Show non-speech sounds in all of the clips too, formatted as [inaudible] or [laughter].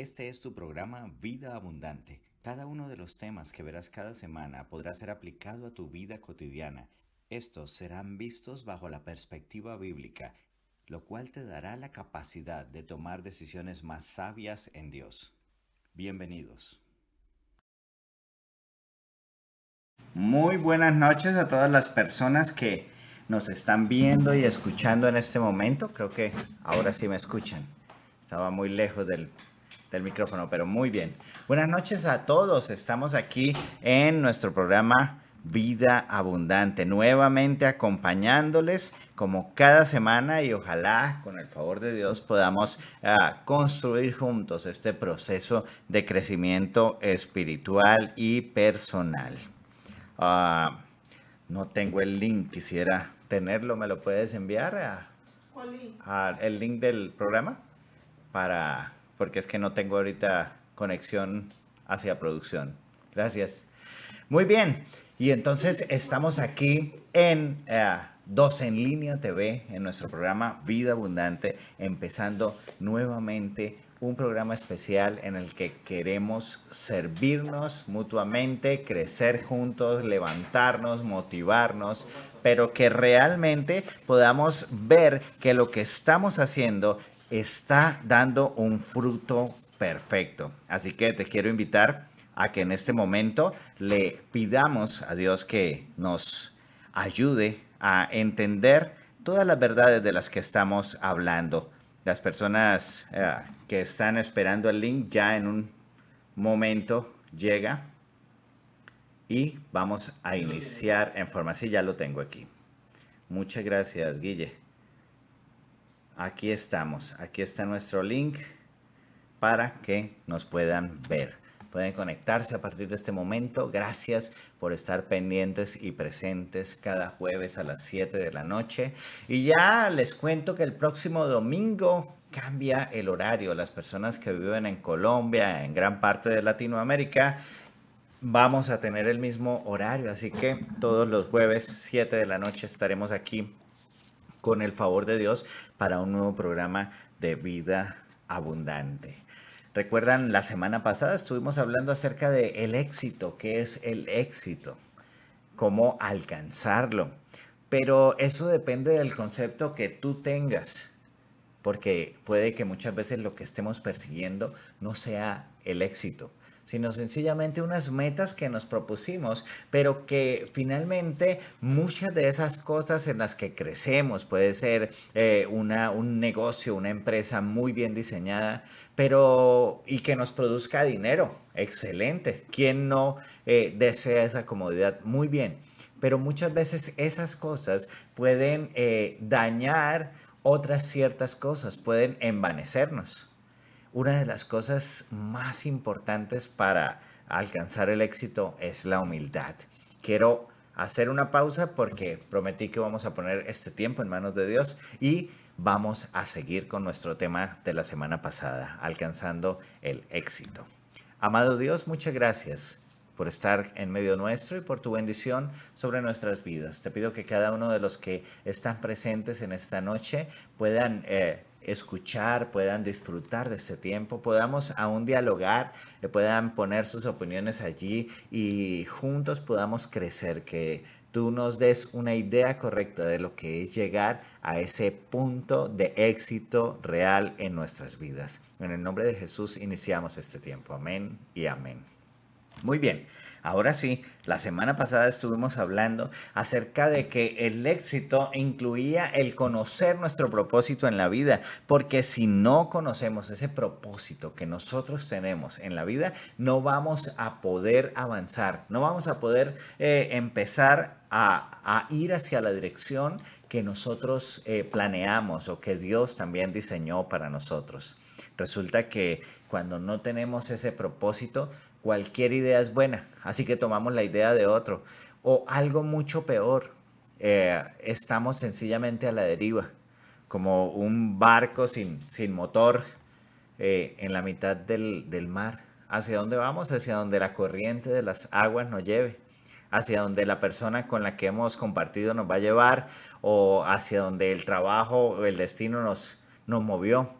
Este es tu programa Vida Abundante. Cada uno de los temas que verás cada semana podrá ser aplicado a tu vida cotidiana. Estos serán vistos bajo la perspectiva bíblica, lo cual te dará la capacidad de tomar decisiones más sabias en Dios. Bienvenidos. Muy buenas noches a todas las personas que nos están viendo y escuchando en este momento. Creo que ahora sí me escuchan. Estaba muy lejos del del micrófono, pero muy bien. Buenas noches a todos. Estamos aquí en nuestro programa Vida Abundante, nuevamente acompañándoles como cada semana y ojalá con el favor de Dios podamos ah, construir juntos este proceso de crecimiento espiritual y personal. Ah, no tengo el link, quisiera tenerlo, ¿me lo puedes enviar? ¿Cuál link? ¿El link del programa? Para porque es que no tengo ahorita conexión hacia producción. Gracias. Muy bien, y entonces estamos aquí en 2 eh, en Línea TV, en nuestro programa Vida Abundante, empezando nuevamente un programa especial en el que queremos servirnos mutuamente, crecer juntos, levantarnos, motivarnos, pero que realmente podamos ver que lo que estamos haciendo está dando un fruto perfecto. Así que te quiero invitar a que en este momento le pidamos a Dios que nos ayude a entender todas las verdades de las que estamos hablando. Las personas eh, que están esperando el link ya en un momento llega y vamos a iniciar en forma. Sí, ya lo tengo aquí. Muchas gracias, Guille aquí estamos. Aquí está nuestro link para que nos puedan ver. Pueden conectarse a partir de este momento. Gracias por estar pendientes y presentes cada jueves a las 7 de la noche. Y ya les cuento que el próximo domingo cambia el horario. Las personas que viven en Colombia, en gran parte de Latinoamérica, vamos a tener el mismo horario. Así que todos los jueves 7 de la noche estaremos aquí con el favor de Dios para un nuevo programa de vida abundante. Recuerdan, la semana pasada estuvimos hablando acerca de el éxito, qué es el éxito, cómo alcanzarlo. Pero eso depende del concepto que tú tengas, porque puede que muchas veces lo que estemos persiguiendo no sea el éxito, sino sencillamente unas metas que nos propusimos, pero que finalmente muchas de esas cosas en las que crecemos, puede ser eh, un negocio, una empresa muy bien diseñada, pero y que nos produzca dinero, excelente. ¿Quién no eh, desea esa comodidad? Muy bien, pero muchas veces esas cosas pueden eh, dañar otras ciertas cosas, pueden envanecernos una de las cosas más importantes para alcanzar el éxito es la humildad. Quiero hacer una pausa porque prometí que vamos a poner este tiempo en manos de Dios y vamos a seguir con nuestro tema de la semana pasada, alcanzando el éxito. Amado Dios, muchas gracias por estar en medio nuestro y por tu bendición sobre nuestras vidas. Te pido que cada uno de los que están presentes en esta noche puedan eh, escuchar, puedan disfrutar de este tiempo, podamos aún dialogar, eh, puedan poner sus opiniones allí y juntos podamos crecer, que tú nos des una idea correcta de lo que es llegar a ese punto de éxito real en nuestras vidas. En el nombre de Jesús iniciamos este tiempo. Amén y amén. Muy bien. Ahora sí, la semana pasada estuvimos hablando acerca de que el éxito incluía el conocer nuestro propósito en la vida, porque si no conocemos ese propósito que nosotros tenemos en la vida, no vamos a poder avanzar, no vamos a poder eh, empezar a, ir hacia la dirección que nosotros eh, planeamos o que Dios también diseñó para nosotros. Resulta que cuando no tenemos ese propósito, cualquier idea es buena, así que tomamos la idea de otro. O algo mucho peor, eh, estamos sencillamente a la deriva, como un barco sin, motor eh, en la mitad del, mar. ¿Hacia dónde vamos? Hacia donde la corriente de las aguas nos lleve hacia donde la persona con la que hemos compartido nos va a llevar o hacia donde el trabajo o el destino nos, nos movió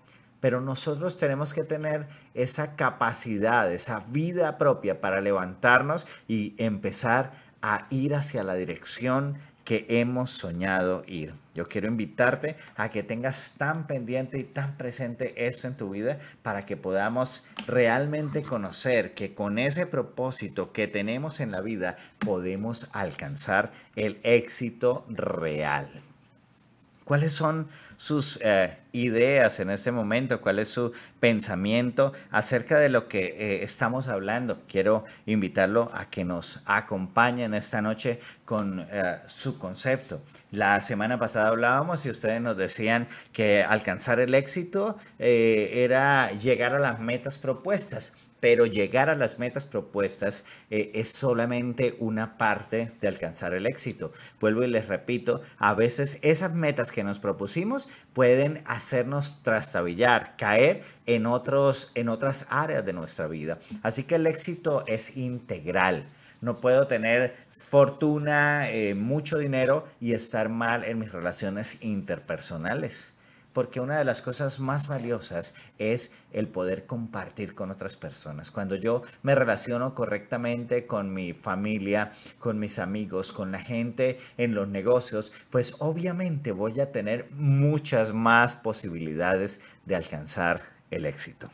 pero nosotros tenemos que tener esa capacidad, esa vida propia para levantarnos y empezar a ir hacia la dirección que hemos soñado ir. Yo quiero invitarte a que tengas tan pendiente y tan presente eso en tu vida para que podamos realmente conocer que con ese propósito que tenemos en la vida podemos alcanzar el éxito real cuáles son sus eh, ideas en este momento, cuál es su pensamiento acerca de lo que eh, estamos hablando. Quiero invitarlo a que nos en esta noche con eh, su concepto. La semana pasada hablábamos y ustedes nos decían que alcanzar el éxito era llegar a las metas propuestas pero llegar a las metas propuestas eh, es solamente una parte de alcanzar el éxito. Vuelvo y les repito, a veces esas metas que nos propusimos pueden hacernos trastabillar, caer en, otros, en otras áreas de nuestra vida. Así que el éxito es integral. No puedo tener fortuna, eh, mucho dinero y estar mal en mis relaciones interpersonales porque una de las cosas más valiosas es el poder compartir con otras personas. Cuando yo me relaciono correctamente con mi familia, con mis amigos, con la gente en los negocios, pues obviamente voy a tener muchas más posibilidades de alcanzar el éxito.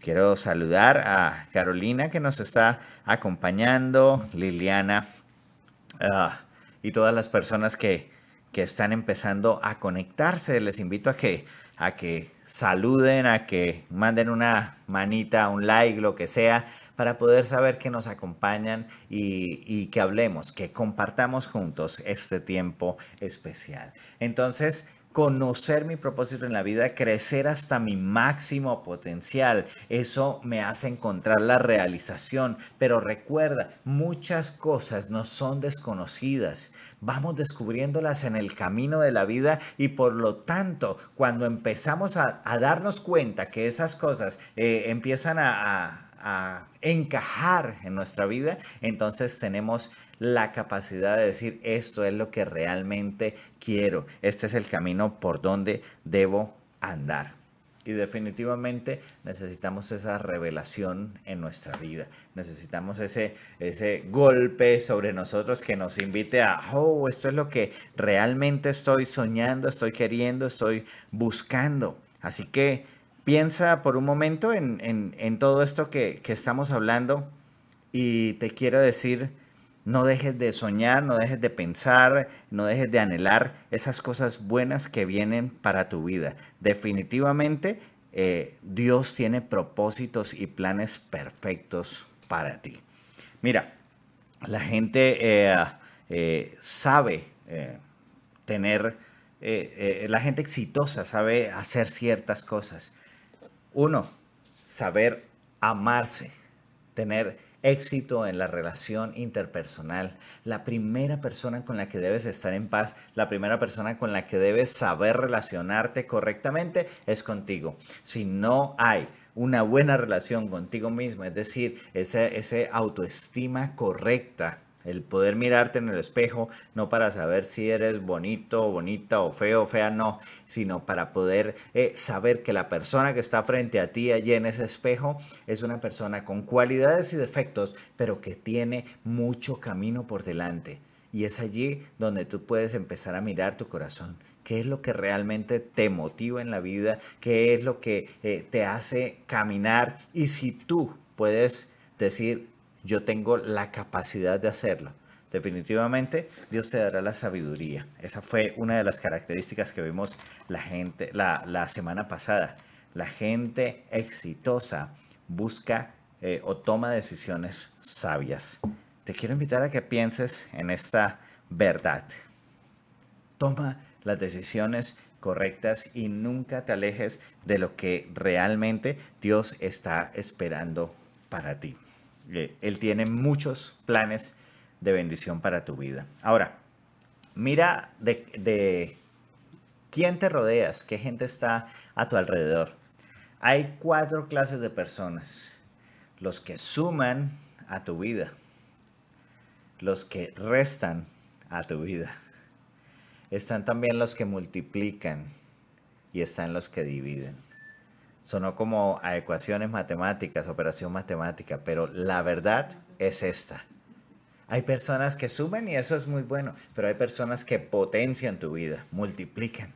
Quiero saludar a Carolina que nos está acompañando, Liliana ah, y todas las personas que que están empezando a conectarse. Les invito a que, a que saluden, a que manden una manita, un like, lo que sea, para poder saber que nos acompañan y, y, que hablemos, que compartamos juntos este tiempo especial. Entonces, conocer mi propósito en la vida, crecer hasta mi máximo potencial. Eso me hace encontrar la realización. Pero recuerda, muchas cosas no son desconocidas. Vamos descubriéndolas en el camino de la vida y por lo tanto, cuando empezamos a, darnos cuenta que esas cosas eh, empiezan a, a encajar en nuestra vida, entonces tenemos la capacidad de decir esto es lo que realmente quiero, este es el camino por donde debo andar. Y definitivamente necesitamos esa revelación en nuestra vida. Necesitamos ese, ese golpe sobre nosotros que nos invite a, oh, esto es lo que realmente estoy soñando, estoy queriendo, estoy buscando. Así que piensa por un momento en, en, todo esto que, que estamos hablando y te quiero decir no dejes de soñar, no dejes de pensar, no dejes de anhelar esas cosas buenas que vienen para tu vida. Definitivamente, eh, Dios tiene propósitos y planes perfectos para ti. Mira, la gente eh, eh, sabe tener, la gente exitosa sabe hacer ciertas cosas. Uno, saber amarse, tener éxito en la relación interpersonal, la primera persona con la que debes estar en paz, la primera persona con la que debes saber relacionarte correctamente es contigo. Si no hay una buena relación contigo mismo, es decir, esa, autoestima correcta el poder mirarte en el espejo, no para saber si eres bonito, o bonita o feo, o fea, no, sino para poder eh, saber que la persona que está frente a ti allí en ese espejo es una persona con cualidades y defectos, pero que tiene mucho camino por delante. Y es allí donde tú puedes empezar a mirar tu corazón. ¿Qué es lo que realmente te motiva en la vida? ¿Qué es lo que eh, te hace caminar? Y si tú puedes decir, yo tengo la capacidad de hacerlo. Definitivamente Dios te dará la sabiduría. Esa fue una de las características que vimos la gente la, semana pasada. La gente exitosa busca eh, o toma decisiones sabias. Te quiero invitar a que pienses en esta verdad. Toma las decisiones correctas y nunca te alejes de lo que realmente Dios está esperando para ti. Eh, él tiene muchos planes de bendición para tu vida. Ahora, mira de, quién te rodeas, qué gente está a tu alrededor. Hay cuatro clases de personas. Los que suman a tu vida. Los que restan a tu vida. Están también los que multiplican y están los que dividen. Sonó como a ecuaciones matemáticas, operación matemática, pero la verdad es esta. Hay personas que suman y eso es muy bueno, pero hay personas que potencian tu vida, multiplican,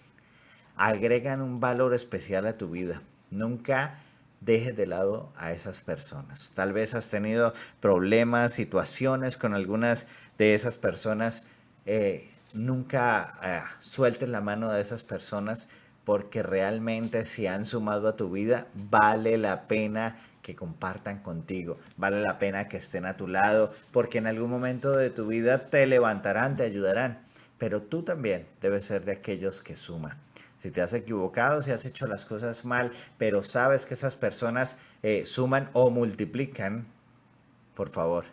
agregan un valor especial a tu vida. Nunca dejes de lado a esas personas. Tal vez has tenido problemas, situaciones con algunas de esas personas. Eh, nunca eh, sueltes la mano de esas personas porque realmente si han sumado a tu vida, vale la pena que compartan contigo, vale la pena que estén a tu lado, porque en algún momento de tu vida te levantarán, te ayudarán, pero tú también debes ser de aquellos que suman. Si te has equivocado, si has hecho las cosas mal, pero sabes que esas personas eh, suman o multiplican, por favor,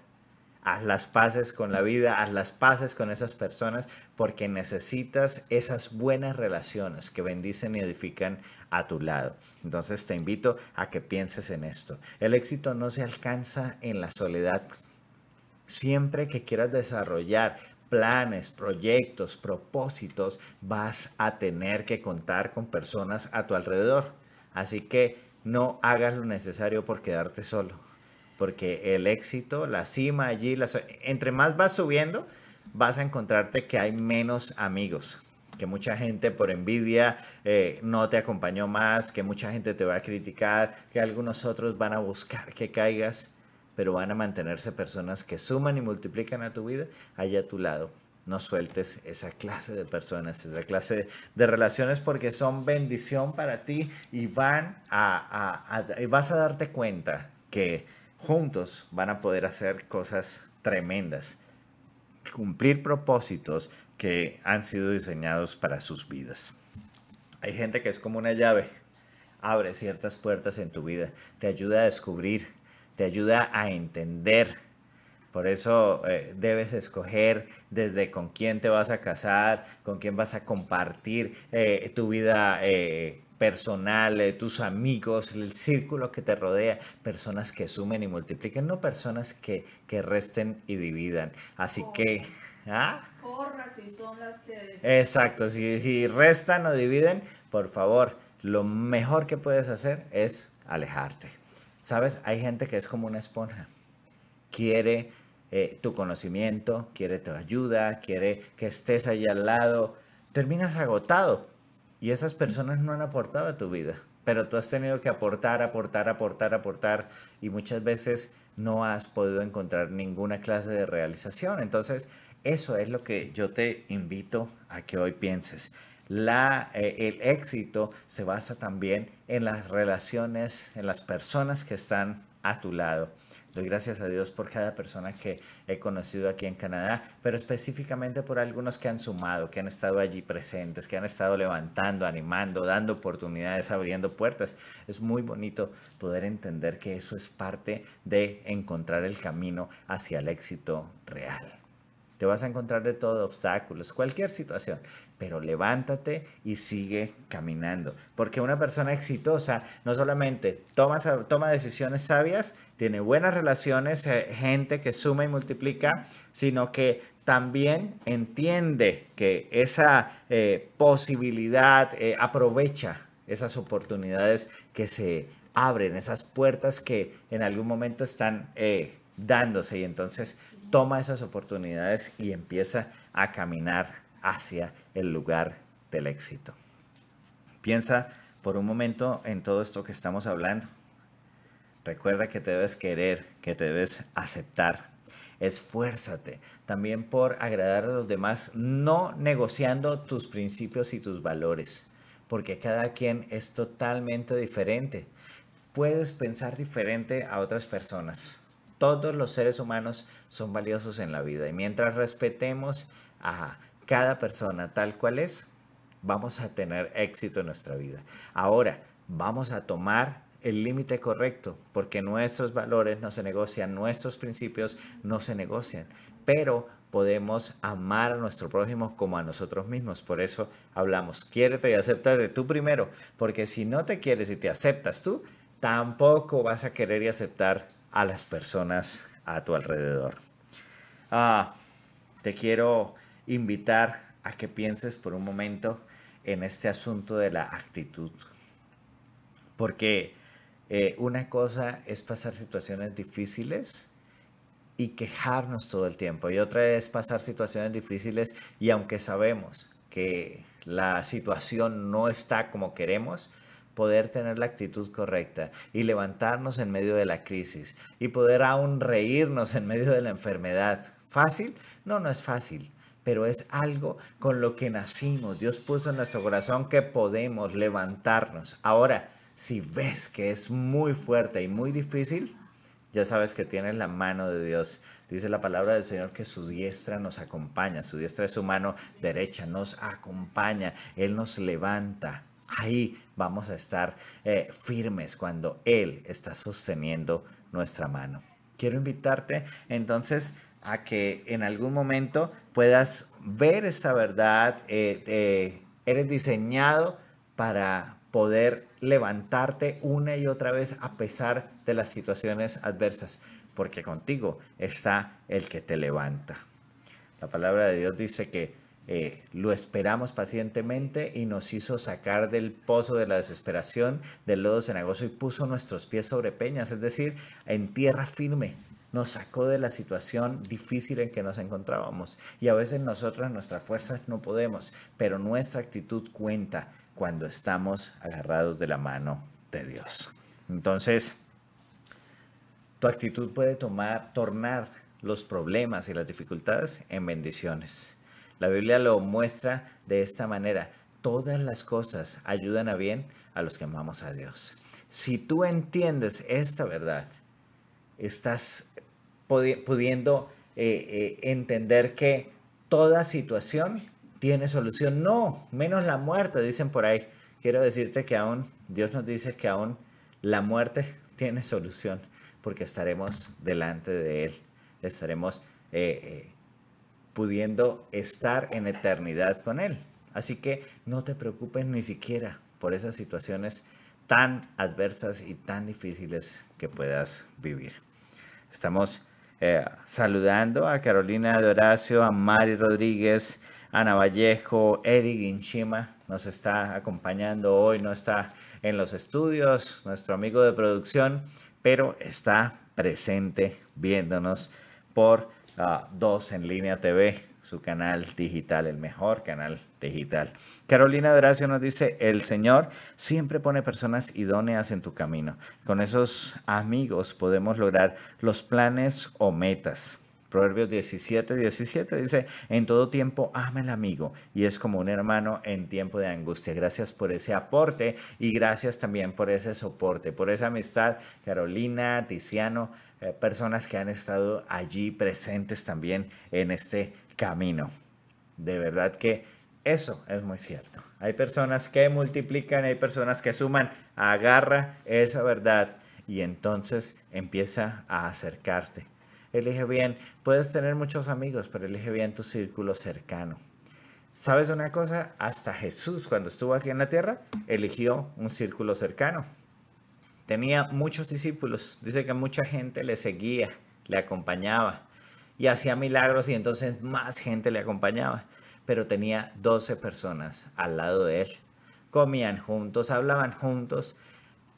haz las paces con la vida, haz las paces con esas personas, porque necesitas esas buenas relaciones que bendicen y edifican a tu lado. Entonces te invito a que pienses en esto. El éxito no se alcanza en la soledad. Siempre que quieras desarrollar planes, proyectos, propósitos, vas a tener que contar con personas a tu alrededor. Así que no hagas lo necesario por quedarte solo porque el éxito, la cima allí, entre más vas subiendo, vas a encontrarte que hay menos amigos, que mucha gente por envidia eh, no te acompañó más, que mucha gente te va a criticar, que algunos otros van a buscar que caigas, pero van a mantenerse personas que suman y multiplican a tu vida allá a tu lado. No sueltes esa clase de personas, esa clase de, relaciones porque son bendición para ti y van a, y vas a darte cuenta que juntos van a poder hacer cosas tremendas, cumplir propósitos que han sido diseñados para sus vidas. Hay gente que es como una llave, abre ciertas puertas en tu vida, te ayuda a descubrir, te ayuda a entender. Por eso eh, debes escoger desde con quién te vas a casar, con quién vas a compartir eh, tu vida eh, personal, tus amigos, el círculo que te rodea, personas que sumen y multipliquen, no personas que, que resten y dividan. Así que... ¿ah? si son las que... Exacto, si, restan o dividen, por favor, lo mejor que puedes hacer es alejarte. Sabes, hay gente que es como una esponja. Quiere eh, tu conocimiento, quiere tu ayuda, quiere que estés ahí al lado. Terminas agotado y esas personas no han aportado a tu vida, pero tú has tenido que aportar, aportar, aportar, aportar y muchas veces no has podido encontrar ninguna clase de realización. Entonces, eso es lo que yo te invito a que hoy pienses. La, eh, el éxito se basa también en las relaciones, en las personas que están a tu lado. Doy gracias a Dios por cada persona que he conocido aquí en Canadá, pero específicamente por algunos que han sumado, que han estado allí presentes, que han estado levantando, animando, dando oportunidades, abriendo puertas. Es muy bonito poder entender que eso es parte de encontrar el camino hacia el éxito real. Te vas a encontrar de todo, obstáculos, cualquier situación, pero levántate y sigue caminando. Porque una persona exitosa no solamente toma, toma decisiones sabias, tiene buenas relaciones, eh, gente que suma y multiplica, sino que también entiende que esa eh, posibilidad eh, aprovecha esas oportunidades que se abren, esas puertas que en algún momento están dándose y entonces toma esas oportunidades y empieza a caminar hacia el lugar del éxito. Piensa por un momento en todo esto que estamos hablando. Recuerda que te debes querer, que te debes aceptar. Esfuérzate también por agradar a los demás, no negociando tus principios y tus valores, porque cada quien es totalmente diferente. Puedes pensar diferente a otras personas, todos los seres humanos son valiosos en la vida y mientras respetemos a cada persona tal cual es, vamos a tener éxito en nuestra vida. Ahora, vamos a tomar el límite correcto, porque nuestros valores no se negocian, nuestros principios no se negocian, pero podemos amar a nuestro prójimo como a nosotros mismos. Por eso hablamos, quiérete y acéptate tú primero, porque si no te quieres y te aceptas tú, tampoco vas a querer y aceptar a las personas a tu alrededor. Ah, te quiero invitar a que pienses por un momento en este asunto de la actitud. Porque eh, una cosa es pasar situaciones difíciles y quejarnos todo el tiempo. Y otra es pasar situaciones difíciles y aunque sabemos que la situación no está como queremos, poder tener la actitud correcta y levantarnos en medio de la crisis y poder aún reírnos en medio de la enfermedad. ¿Fácil? No, no es fácil pero es algo con lo que nacimos. Dios puso en nuestro corazón que podemos levantarnos. Ahora, si ves que es muy fuerte y muy difícil, ya sabes que tienes la mano de Dios. Dice la palabra del Señor que su diestra nos acompaña, su diestra es su mano derecha, nos acompaña, Él nos levanta. Ahí vamos a estar eh, firmes cuando Él está sosteniendo nuestra mano. Quiero invitarte entonces a que en algún momento puedas ver esta verdad. Eh, eh, eres diseñado para poder levantarte una y otra vez a pesar de las situaciones adversas, porque contigo está el que te levanta. La palabra de Dios dice que eh, lo esperamos pacientemente y nos hizo sacar del pozo de la desesperación, del lodo cenagoso y puso nuestros pies sobre peñas, es decir, en tierra firme. Nos sacó de la situación difícil en que nos encontrábamos. Y a veces nosotros, nuestras fuerzas, no podemos, pero nuestra actitud cuenta cuando estamos agarrados de la mano de Dios. Entonces, tu actitud puede tomar, tornar los problemas y las dificultades en bendiciones la Biblia lo muestra de esta manera. Todas las cosas ayudan a bien a los que amamos a Dios. Si tú entiendes esta verdad, estás pudiendo eh, eh, entender que toda situación tiene solución. No, menos la muerte, dicen por ahí. Quiero decirte que aún, Dios nos dice que aún la muerte tiene solución, porque estaremos delante de Él, estaremos eh, pudiendo estar en eternidad con Él. Así que no te preocupes ni siquiera por esas situaciones tan adversas y tan difíciles que puedas vivir. Estamos eh, saludando a Carolina Doracio, a Mari Rodríguez, Ana Vallejo, Eric Inchima nos está acompañando hoy, no está en los estudios, nuestro amigo de producción, pero está presente viéndonos por Dos en Línea TV, su canal digital, el mejor canal digital. Carolina Dracio nos dice, el Señor siempre pone personas idóneas en tu camino. Con esos amigos podemos lograr los planes o metas. Proverbios 17, 17 dice, en todo tiempo ama el amigo y es como un hermano en tiempo de angustia. Gracias por ese aporte y gracias también por ese soporte, por esa amistad, Carolina, Tiziano. Eh, personas que han estado allí presentes también en este camino. De verdad que eso es muy cierto. Hay personas que multiplican, hay personas que suman, agarra esa verdad y entonces empieza a acercarte. Elige bien, puedes tener muchos amigos, pero elige bien tu círculo cercano. ¿Sabes una cosa? Hasta Jesús cuando estuvo aquí en la tierra eligió un círculo cercano. Tenía muchos discípulos, dice que mucha gente le seguía, le acompañaba y hacía milagros y entonces más gente le acompañaba. Pero tenía 12 personas al lado de él. Comían juntos, hablaban juntos,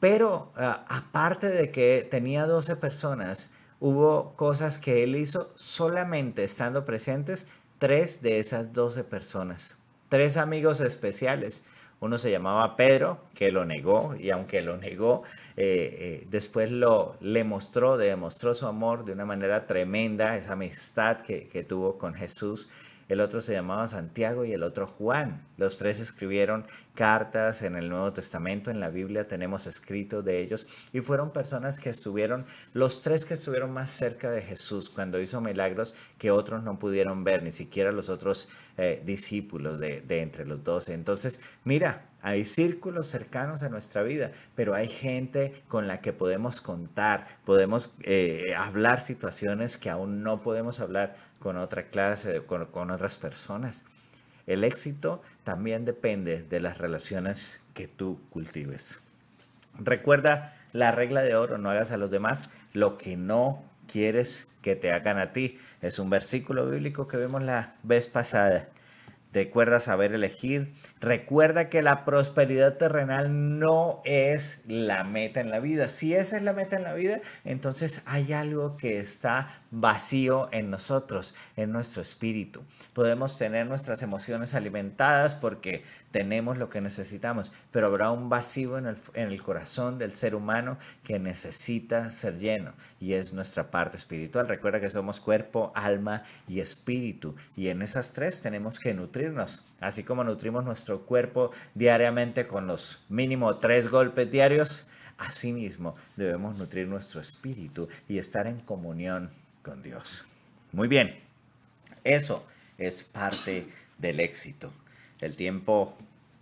pero ah, aparte de que tenía 12 personas, hubo cosas que él hizo solamente estando presentes tres de esas 12 personas, tres amigos especiales uno se llamaba Pedro, que lo negó, y aunque lo negó, eh, eh, después lo, le mostró, demostró su amor de una manera tremenda, esa amistad que, que tuvo con Jesús el otro se llamaba Santiago y el otro Juan. Los tres escribieron cartas en el Nuevo Testamento, en la Biblia tenemos escrito de ellos y fueron personas que estuvieron, los tres que estuvieron más cerca de Jesús cuando hizo milagros que otros no pudieron ver, ni siquiera los otros eh, discípulos de, entre los doce. Entonces, mira, hay círculos cercanos a nuestra vida, pero hay gente con la que podemos contar, podemos eh, hablar situaciones que aún no podemos hablar con otra clase, con, con otras personas. El éxito también depende de las relaciones que tú cultives. Recuerda la regla de oro, no hagas a los demás lo que no quieres que te hagan a ti. Es un versículo bíblico que vemos la vez pasada. Recuerda saber elegir. Recuerda que la prosperidad terrenal no es la meta en la vida. Si esa es la meta en la vida, entonces hay algo que está vacío en nosotros, en nuestro espíritu. Podemos tener nuestras emociones alimentadas porque tenemos lo que necesitamos, pero habrá un vacío en el, corazón del ser humano que necesita ser lleno y es nuestra parte espiritual. Recuerda que somos cuerpo, alma y espíritu y en esas tres tenemos que nutrirnos, así como nutrimos nuestro cuerpo diariamente con los mínimo tres golpes diarios. Asimismo, debemos nutrir nuestro espíritu y estar en comunión Dios. Muy bien, eso es parte del éxito. El tiempo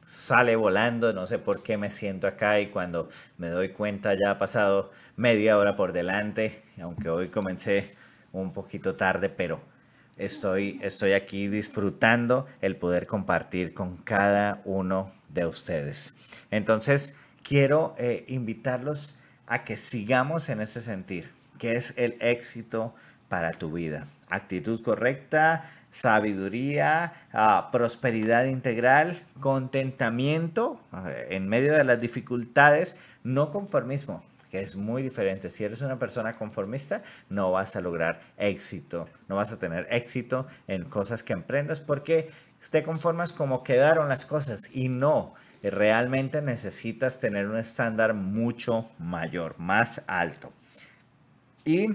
sale volando, no sé por qué me siento acá y cuando me doy cuenta ya ha pasado media hora por delante, aunque hoy comencé un poquito tarde, pero estoy, estoy aquí disfrutando el poder compartir con cada uno de ustedes. Entonces, quiero eh, invitarlos a que sigamos en ese sentir, que es el éxito para tu vida. Actitud correcta, sabiduría, ah, prosperidad integral, contentamiento eh, en medio de las dificultades, no conformismo, que es muy diferente. Si eres una persona conformista, no vas a lograr éxito, no vas a tener éxito en cosas que emprendas porque te conformas como quedaron las cosas y no. Eh, realmente necesitas tener un estándar mucho mayor, más alto. Y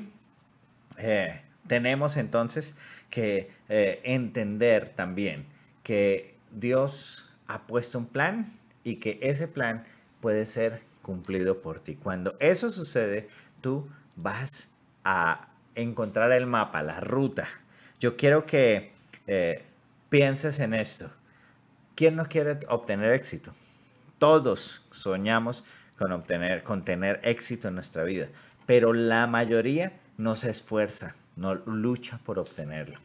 eh, tenemos entonces que eh, entender también que Dios ha puesto un plan y que ese plan puede ser cumplido por ti. Cuando eso sucede, tú vas a encontrar el mapa, la ruta. Yo quiero que eh, pienses en esto. ¿Quién no quiere obtener éxito? Todos soñamos con obtener, con tener éxito en nuestra vida, pero la mayoría no se esfuerza, no lucha por obtenerlo.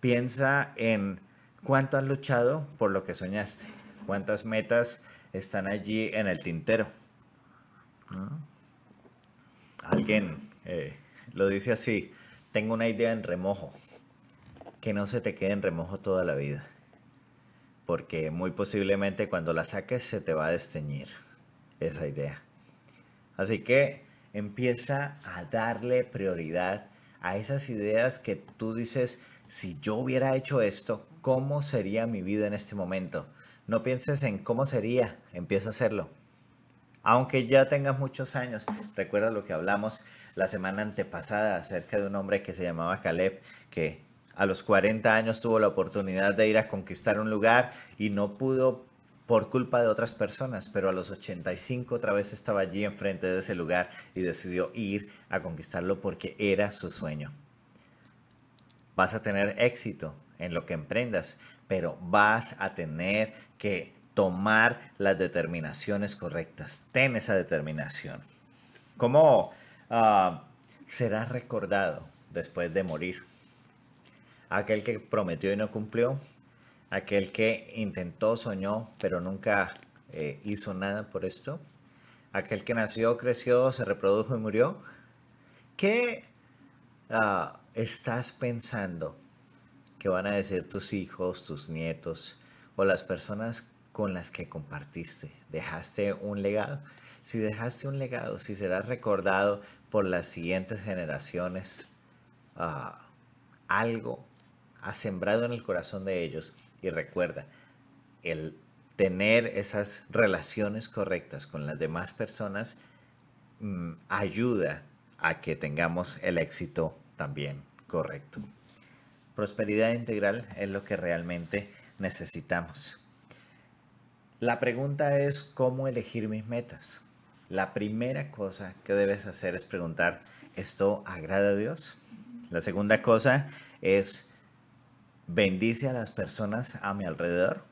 Piensa en cuánto has luchado por lo que soñaste, cuántas metas están allí en el tintero. Alguien eh, lo dice así, tengo una idea en remojo, que no se te quede en remojo toda la vida, porque muy posiblemente cuando la saques se te va a desteñir esa idea. Así que empieza a darle prioridad a esas ideas que tú dices, si yo hubiera hecho esto, ¿cómo sería mi vida en este momento? No pienses en cómo sería, empieza a hacerlo. Aunque ya tengas muchos años, recuerda lo que hablamos la semana antepasada acerca de un hombre que se llamaba Caleb, que a los 40 años tuvo la oportunidad de ir a conquistar un lugar y no pudo por culpa de otras personas, pero a los 85 otra vez estaba allí enfrente de ese lugar y decidió ir a conquistarlo porque era su sueño. Vas a tener éxito en lo que emprendas, pero vas a tener que tomar las determinaciones correctas. Ten esa determinación. ¿Cómo ah, será recordado después de morir? Aquel que prometió y no cumplió aquel que intentó, soñó, pero nunca eh, hizo nada por esto, aquel que nació, creció, se reprodujo y murió. ¿Qué ah, estás pensando que van a decir tus hijos, tus nietos o las personas con las que compartiste? ¿Dejaste un legado? Si dejaste un legado, si serás recordado por las siguientes generaciones, ah, algo ha sembrado en el corazón de ellos y recuerda, el tener esas relaciones correctas con las demás personas mm, ayuda a que tengamos el éxito también correcto. Prosperidad integral es lo que realmente necesitamos. La pregunta es cómo elegir mis metas. La primera cosa que debes hacer es preguntar, ¿esto agrada a Dios? La segunda cosa es, bendice a las personas a mi alrededor.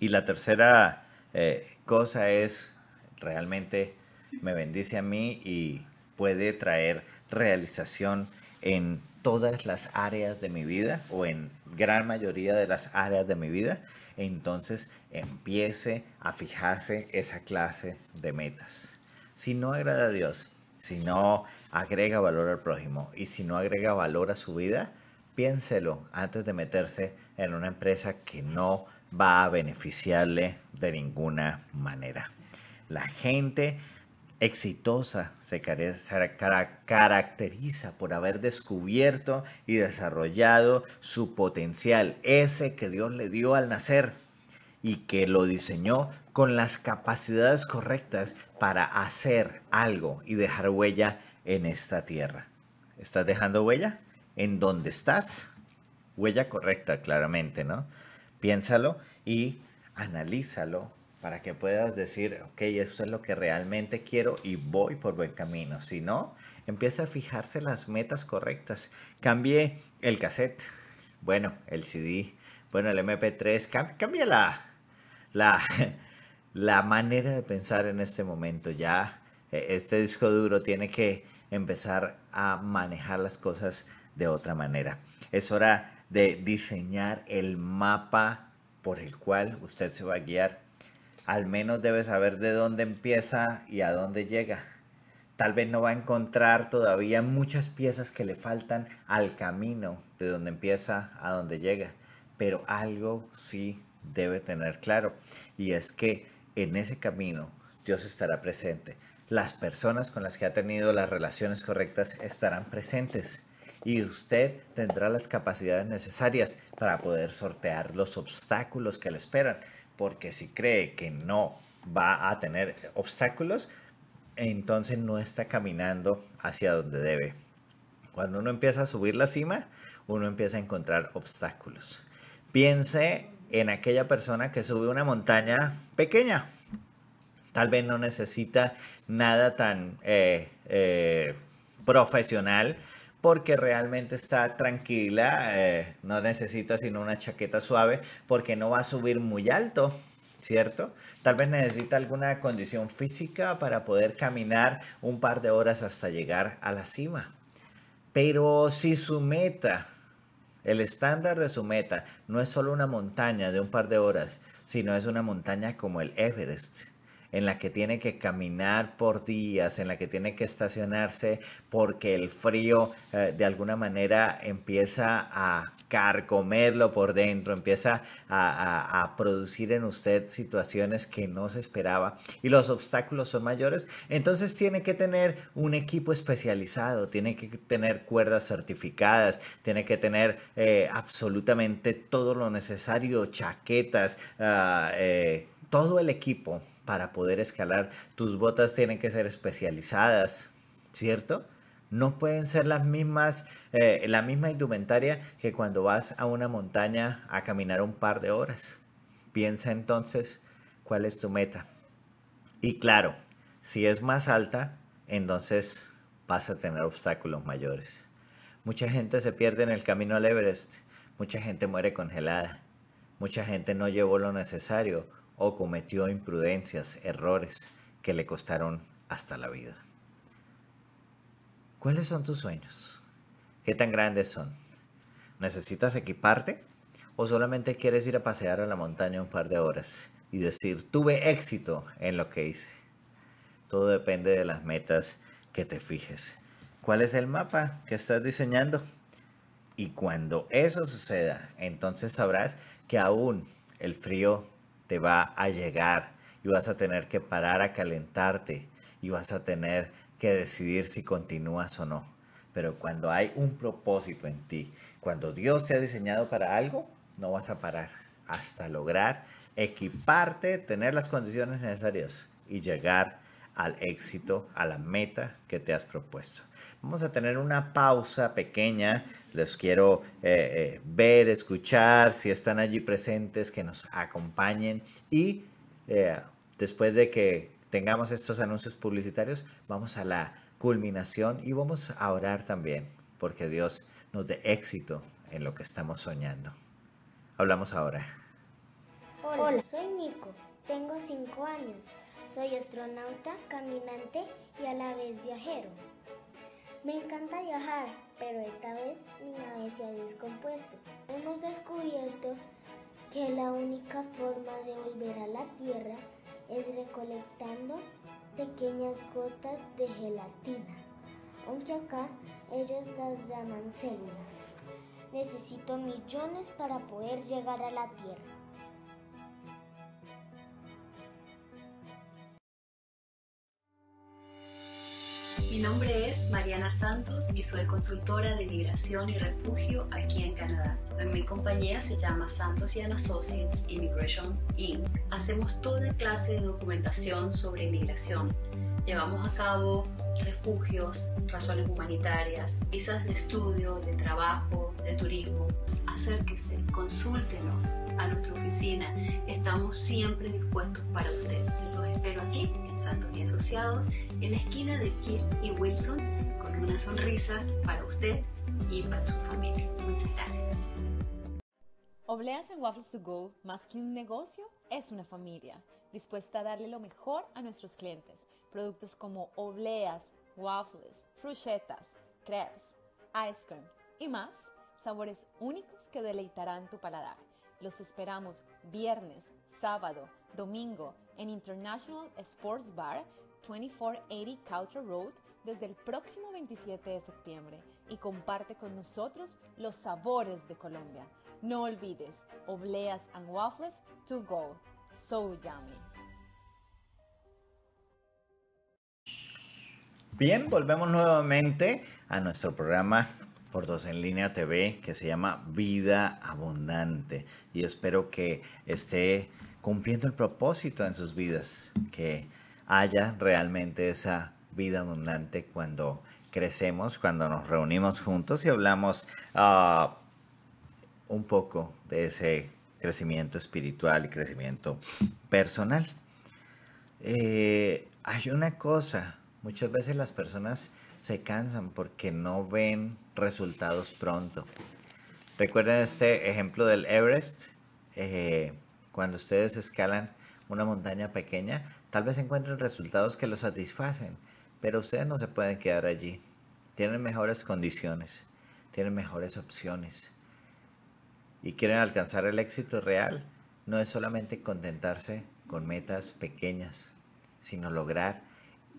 Y la tercera eh, cosa es, realmente me bendice a mí y puede traer realización en todas las áreas de mi vida o en gran mayoría de las áreas de mi vida, entonces empiece a fijarse esa clase de metas. Si no agrada a Dios, si no agrega valor al prójimo y si no agrega valor a su vida, piénselo antes de meterse en una empresa que no va a beneficiarle de ninguna manera. La gente exitosa se, caracteriza por haber descubierto y desarrollado su potencial, ese que Dios le dio al nacer y que lo diseñó con las capacidades correctas para hacer algo y dejar huella en esta tierra. ¿Estás dejando huella? en dónde estás, huella correcta, claramente, ¿no? Piénsalo y analízalo para que puedas decir, ok, eso es lo que realmente quiero y voy por buen camino. Si no, empieza a fijarse las metas correctas. Cambie el cassette, bueno, el CD, bueno, el MP3, cambia la, la, [laughs] la manera de pensar en este momento. Ya e-, este disco duro tiene que empezar a manejar las cosas de otra manera. Es hora de diseñar el mapa por el cual usted se va a guiar. Al menos debe saber de dónde empieza y a dónde llega. Tal vez no va a encontrar todavía muchas piezas que le faltan al camino de dónde empieza a dónde llega, pero algo sí debe tener claro y es que en ese camino Dios estará presente. Las personas con las que ha tenido las relaciones correctas estarán presentes y usted tendrá las capacidades necesarias para poder sortear los obstáculos que le esperan, porque si cree que no va a tener obstáculos, entonces no está caminando hacia donde debe. Cuando uno empieza a subir la cima, uno empieza a encontrar obstáculos. Piense en aquella persona que sube una montaña pequeña. Tal vez no necesita nada tan eh, eh, profesional porque realmente está tranquila, eh, no necesita sino una chaqueta suave porque no va a subir muy alto. ¿cierto? Tal vez necesita alguna condición física para poder caminar un par de horas hasta llegar a la cima. Pero si su meta, el estándar de su meta, no es solo una montaña de un par de horas, sino es una montaña como el Everest, en la que tiene que caminar por días, en la que tiene que estacionarse porque el frío eh, de alguna manera empieza a carcomerlo por dentro, empieza a, producir en usted situaciones que no se esperaba y los obstáculos son mayores, entonces tiene que tener un equipo especializado, tiene que tener cuerdas certificadas, tiene que tener eh, absolutamente todo lo necesario, chaquetas, ah, eh, todo el equipo para poder escalar. Tus botas tienen que ser especializadas, ¿cierto? No pueden ser las mismas, eh, la misma indumentaria que cuando vas a una montaña a caminar un par de horas. Piensa entonces cuál es tu meta. Y claro, si es más alta, entonces vas a tener obstáculos mayores. Mucha gente se pierde en el camino al Everest, mucha gente muere congelada, mucha gente no llevó lo necesario o cometió imprudencias, errores que le costaron hasta la vida. ¿Cuáles son tus sueños? ¿Qué tan grandes son? ¿Necesitas equiparte? ¿O solamente quieres ir a pasear a la montaña un par de horas y decir, tuve éxito en lo que hice? Todo depende de las metas que te fijes. ¿Cuál es el mapa que estás diseñando? Y cuando eso suceda, entonces sabrás que aún el frío te va a llegar y vas a tener que parar a calentarte y vas a tener que decidir si continúas o no. Pero cuando hay un propósito en ti, cuando Dios te ha diseñado para algo, no vas a parar hasta lograr equiparte, tener las condiciones necesarias y llegar al éxito, a la meta que te has propuesto. Vamos a tener una pausa pequeña. Les quiero eh, eh, ver, escuchar, si están allí presentes, que nos acompañen. Y eh, después de que tengamos estos anuncios publicitarios, vamos a la culminación y vamos a orar también, porque Dios nos dé éxito en lo que estamos soñando. Hablamos ahora. Hola, soy Nico, tengo cinco años. Soy astronauta, caminante y a la vez viajero. Me encanta viajar, pero esta vez mi nave se ha descompuesto. Hemos descubierto que la única forma de volver a la Tierra es recolectando pequeñas gotas de gelatina, aunque acá ellos las llaman células. Necesito millones para poder llegar a la Tierra. Mi nombre es Mariana Santos y soy consultora de migración y refugio aquí en Canadá. Mi compañía se llama Santos y Associates Immigration Inc. Hacemos toda clase de documentación sobre inmigración. Llevamos a cabo refugios, razones humanitarias, visas de estudio, de trabajo, de turismo. Acérquese, consúltenos a nuestra oficina. Estamos siempre dispuestos para usted. Pero aquí, en Santos Asociados, en la esquina de Kit y Wilson, con una sonrisa para usted y para su familia. Muchas gracias. Obleas en Waffles to Go, más que un negocio, es una familia, dispuesta a darle lo mejor a nuestros clientes. Productos como obleas, waffles, fruchetas, crepes, ice cream y más, sabores únicos que deleitarán tu paladar. Los esperamos viernes, sábado, domingo en International Sports Bar 2480 Culture Road desde el próximo 27 de septiembre y comparte con nosotros los sabores de Colombia. No olvides, obleas and waffles to go. So yummy. Bien, volvemos nuevamente a nuestro programa por Dos en Línea TV que se llama Vida Abundante y espero que esté cumpliendo el propósito en sus vidas, que haya realmente esa vida abundante cuando crecemos, cuando nos reunimos juntos y hablamos ah, un poco de ese crecimiento espiritual y crecimiento personal. Eh, hay una cosa, muchas veces las personas se cansan porque no ven resultados pronto. Recuerden este ejemplo del Everest. Eh, cuando ustedes escalan una montaña pequeña, tal vez encuentren resultados que los satisfacen, pero ustedes no se pueden quedar allí. Tienen mejores condiciones, tienen mejores opciones. Y quieren alcanzar el éxito real, no es solamente contentarse con metas pequeñas, sino lograr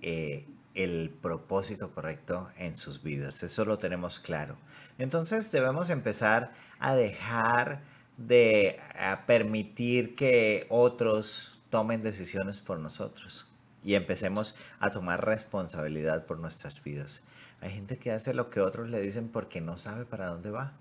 eh, el propósito correcto en sus vidas. Eso lo tenemos claro. Entonces debemos empezar a dejar de permitir que otros tomen decisiones por nosotros y empecemos a tomar responsabilidad por nuestras vidas. Hay gente que hace lo que otros le dicen porque no sabe para dónde va.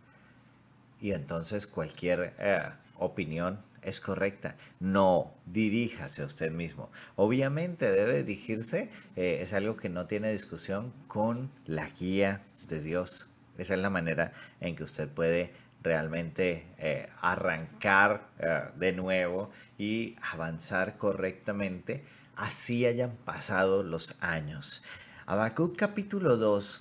Y entonces cualquier eh, opinión es correcta. No, diríjase a usted mismo. Obviamente debe dirigirse, eh, es algo que no tiene discusión, con la guía de Dios. Esa es la manera en que usted puede realmente eh, arrancar eh, de nuevo y avanzar correctamente, así hayan pasado los años. Habacuc capítulo 2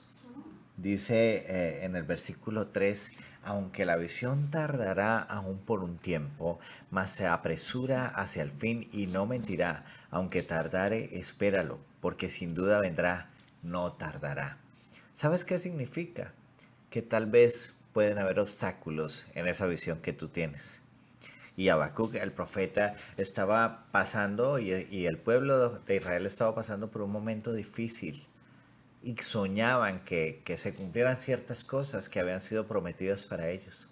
dice eh, en el versículo 3, aunque la visión tardará aún por un tiempo, mas se apresura hacia el fin y no mentirá, aunque tardare, espéralo, porque sin duda vendrá, no tardará. ¿Sabes qué significa? Que tal vez pueden haber obstáculos en esa visión que tú tienes. Y Habacuc, el profeta, estaba pasando y, el pueblo de Israel estaba pasando por un momento difícil y soñaban que, se cumplieran ciertas cosas que habían sido prometidas para ellos.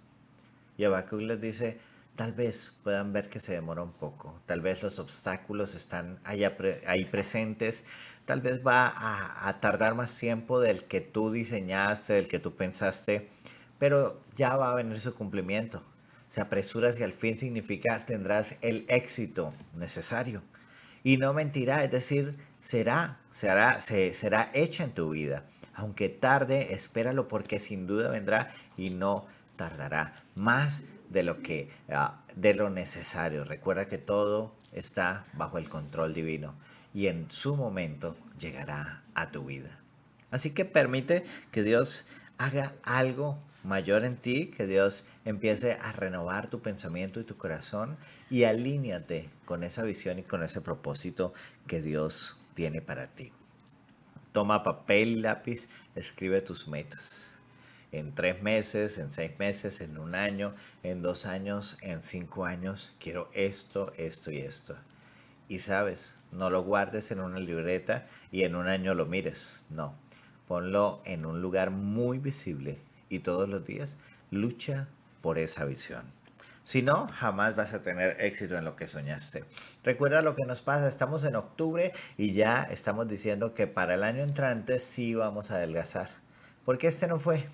Y Habacuc les dice, tal vez puedan ver que se demora un poco, tal vez los obstáculos están allá ahí presentes, tal vez va a, a, tardar más tiempo del que tú diseñaste, del que tú pensaste, pero ya va a venir su cumplimiento. Se apresuras y al fin significa tendrás el éxito necesario. Y no mentirá, es decir, será, será, se, será hecha en tu vida. Aunque tarde, espéralo porque sin duda vendrá y no tardará más de lo que ah, de lo necesario. Recuerda que todo está bajo el control divino y en su momento llegará a tu vida. Así que permite que Dios haga algo mayor en ti, que Dios empiece a renovar tu pensamiento y tu corazón y alíñate con esa visión y con ese propósito que Dios tiene para ti. Toma papel y lápiz, escribe tus metas. En tres meses, en seis meses, en un año, en dos años, en cinco años, quiero esto, esto y esto. Y sabes, no lo guardes en una libreta y en un año lo mires. No, ponlo en un lugar muy visible y todos los días lucha por esa visión. Si no, jamás vas a tener éxito en lo que soñaste. Recuerda lo que nos pasa, estamos en octubre y ya estamos diciendo que para el año entrante sí vamos a adelgazar, porque este no fue.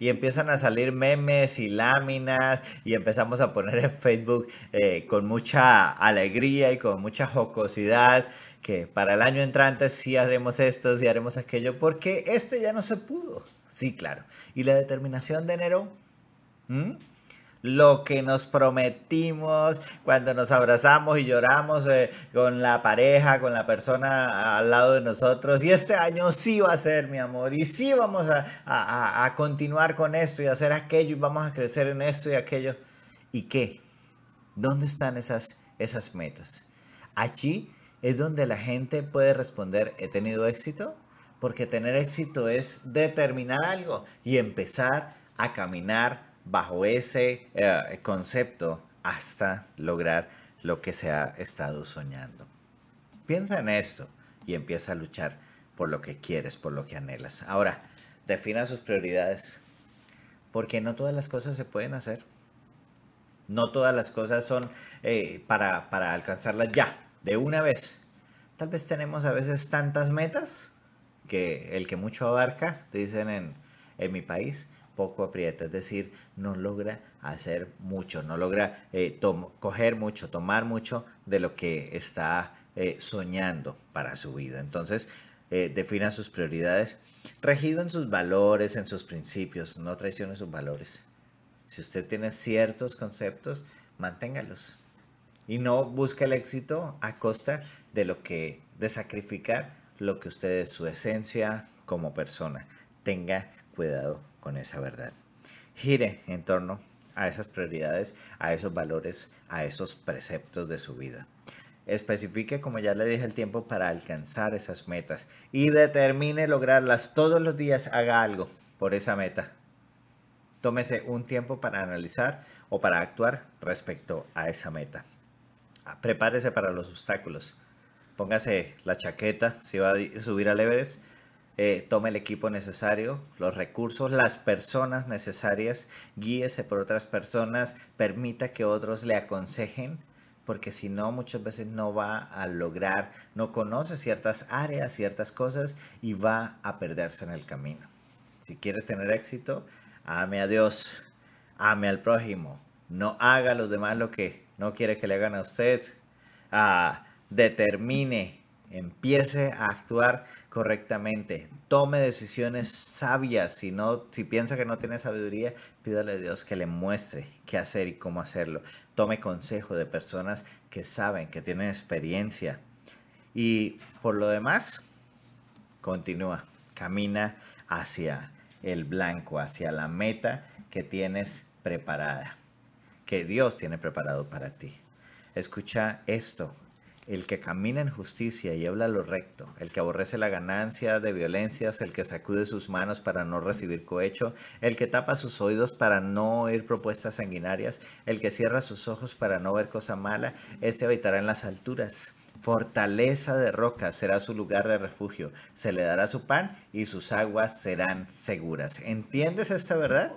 Y empiezan a salir memes y láminas y empezamos a poner en Facebook eh, con mucha alegría y con mucha jocosidad que para el año entrante sí haremos esto, sí haremos aquello, porque este ya no se pudo. Sí, claro. Y la determinación de enero, lo que nos prometimos cuando nos abrazamos y lloramos eh, con la pareja, con la persona al lado de nosotros. Y este año sí va a ser, mi amor, y sí vamos a, a, a continuar con esto y hacer aquello y vamos a crecer en esto y aquello. ¿Y qué? ¿Dónde están esas, esas metas? Allí es donde la gente puede responder, ¿he tenido éxito? Porque tener éxito es determinar algo y empezar a caminar bajo ese eh, concepto hasta lograr lo que se ha estado soñando. Piensa en esto y empieza a luchar por lo que quieres, por lo que anhelas. Ahora, defina sus prioridades, porque no todas las cosas se pueden hacer. No todas las cosas son eh, para alcanzarlas ya de una vez. Tal vez tenemos a veces tantas metas que el que mucho abarca, dicen en, mi país, poco aprieta, es decir, no logra hacer mucho, no logra eh, coger mucho, tomar mucho de lo que está eh, soñando para su vida. Entonces, eh, defina sus prioridades, regido en sus valores, en sus principios, no traicione sus valores. Si usted tiene ciertos conceptos, manténgalos y no busque el éxito a costa de lo que, de sacrificar lo que usted es, su esencia como persona. Tenga cuidado con esa verdad. Gire en torno a esas prioridades, a esos valores, a esos preceptos de su vida. Especifique, como ya le dije, el tiempo para alcanzar esas metas y determine lograrlas todos los días. Haga algo por esa meta. Tómese un tiempo para analizar o para actuar respecto a esa meta prepárese para los obstáculos. Póngase la chaqueta si va a subir al Everest. Eh, tome el equipo necesario, los recursos, las personas necesarias, guíese por otras personas, permita que otros le aconsejen, porque si no muchas veces no va a lograr, no conoce ciertas áreas, ciertas cosas y va a perderse en el camino. Si quiere tener éxito, ame a Dios, ame al prójimo, no haga a los demás lo que no quiere que le hagan a usted, determine, empiece a actuar correctamente, tome decisiones sabias, si, no, si piensa que no tiene sabiduría, pídale a Dios que le muestre qué hacer y cómo hacerlo, tome consejo de personas que saben, que tienen experiencia y por lo demás, continúa, camina hacia el blanco, hacia la meta que tienes preparada que Dios tiene preparado para ti. Escucha esto. El que camina en justicia y habla lo recto, el que aborrece la ganancia de violencias, el que sacude sus manos para no recibir cohecho, el que tapa sus oídos para no oír propuestas sanguinarias, el que cierra sus ojos para no ver cosa mala, este habitará en las alturas. Fortaleza de roca será su lugar de refugio. Se le dará su pan y sus aguas serán seguras. ¿Entiendes esta verdad?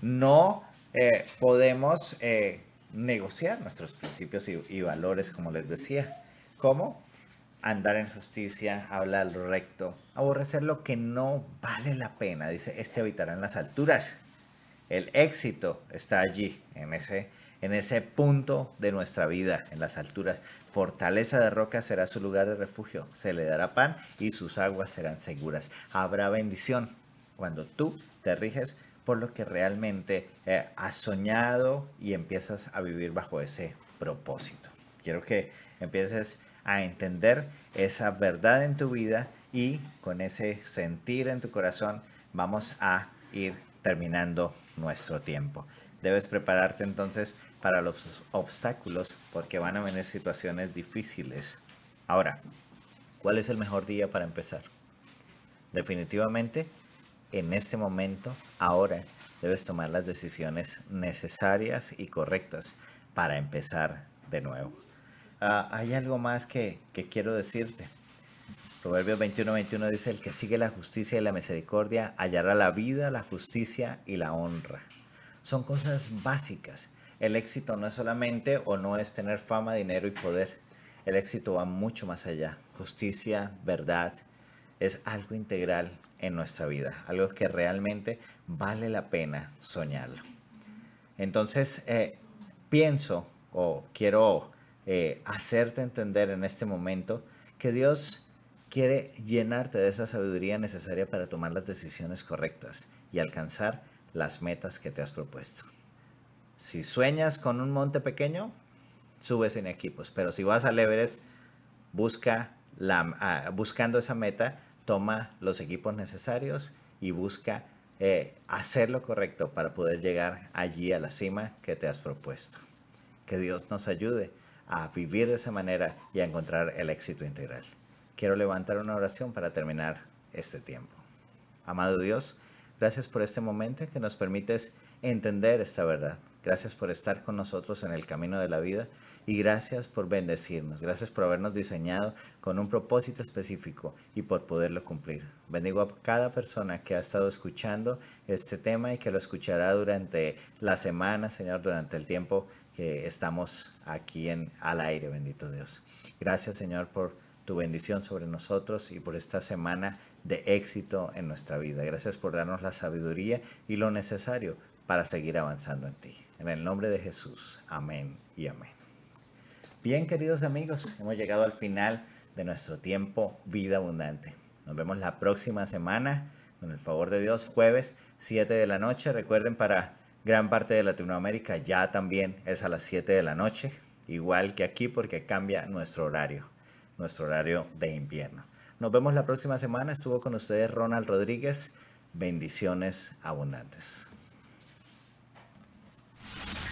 No eh, podemos eh, negociar nuestros principios y, valores, como les decía. como Andar en justicia, hablar recto, aborrecer lo que no vale la pena. Dice, este habitará en las alturas. El éxito está allí, en ese, en ese punto de nuestra vida, en las alturas. Fortaleza de roca será su lugar de refugio. Se le dará pan y sus aguas serán seguras. Habrá bendición cuando tú te riges por lo que realmente eh, has soñado y empiezas a vivir bajo ese propósito. Quiero que empieces a entender esa verdad en tu vida y con ese sentir en tu corazón vamos a ir terminando nuestro tiempo. Debes prepararte entonces para los obstáculos porque van a venir situaciones difíciles. Ahora, ¿cuál es el mejor día para empezar? Definitivamente en este momento, ahora, debes tomar las decisiones necesarias y correctas para empezar de nuevo. Ah, hay algo más que, que quiero decirte. Proverbios 21, 21 dice, el que sigue la justicia y la misericordia hallará la vida, la justicia y la honra. Son cosas básicas. El éxito no es solamente o no es tener fama, dinero y poder. El éxito va mucho más allá. Justicia, verdad, es algo integral en nuestra vida, algo que realmente vale la pena soñarlo. Entonces, eh, pienso o quiero eh, hacerte entender en este momento que Dios quiere llenarte de esa sabiduría necesaria para tomar las decisiones correctas y alcanzar las metas que te has propuesto. Si sueñas con un monte pequeño, subes en equipos, pero si vas al Everest, busca la, ah, buscando esa meta toma los equipos necesarios y busca eh, hacer lo correcto para poder llegar allí a la cima que te has propuesto. Que Dios nos ayude a vivir de esa manera y a encontrar el éxito integral. Quiero levantar una oración para terminar este tiempo. Amado Dios, gracias por este momento que nos permites entender esta verdad. Gracias por estar con nosotros en el camino de la vida y gracias por bendecirnos. Gracias por habernos diseñado con un propósito específico y por poderlo cumplir. Bendigo a cada persona que ha estado escuchando este tema y que lo escuchará durante la semana, Señor, durante el tiempo que estamos aquí en al aire, bendito Dios. Gracias, Señor, por tu bendición sobre nosotros y por esta semana de éxito en nuestra vida. Gracias por darnos la sabiduría y lo necesario para seguir avanzando en ti. En el nombre de Jesús, amén y amén. Bien, queridos amigos, hemos llegado al final de nuestro tiempo Vida Abundante. Nos vemos la próxima semana, con el favor de Dios, jueves 7 de la noche. Recuerden, para gran parte de Latinoamérica ya también es a las 7 de la noche, igual que aquí porque cambia nuestro horario, nuestro horario de invierno. Nos vemos la próxima semana. Estuvo con ustedes Ronald Rodríguez. Bendiciones abundantes.